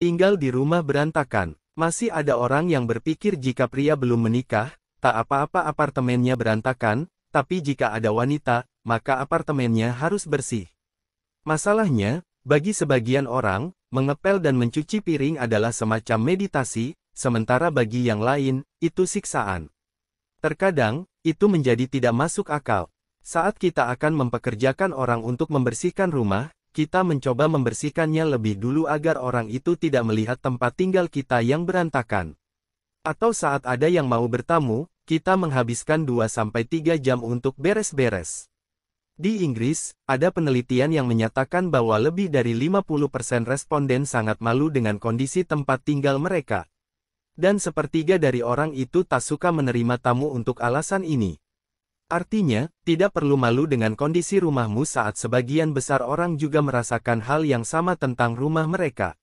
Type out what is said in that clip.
Tinggal di rumah berantakan, masih ada orang yang berpikir jika pria belum menikah, tak apa-apa apartemennya berantakan, tapi jika ada wanita, maka apartemennya harus bersih. Masalahnya, bagi sebagian orang, mengepel dan mencuci piring adalah semacam meditasi, sementara bagi yang lain, itu siksaan. Terkadang, itu menjadi tidak masuk akal. Saat kita akan mempekerjakan orang untuk membersihkan rumah, kita mencoba membersihkannya lebih dulu agar orang itu tidak melihat tempat tinggal kita yang berantakan. Atau saat ada yang mau bertamu, kita menghabiskan 2-3 jam untuk beres-beres. Di Inggris, ada penelitian yang menyatakan bahwa lebih dari 50% responden sangat malu dengan kondisi tempat tinggal mereka. Dan sepertiga dari orang itu tak suka menerima tamu untuk alasan ini. Artinya, tidak perlu malu dengan kondisi rumahmu saat sebagian besar orang juga merasakan hal yang sama tentang rumah mereka.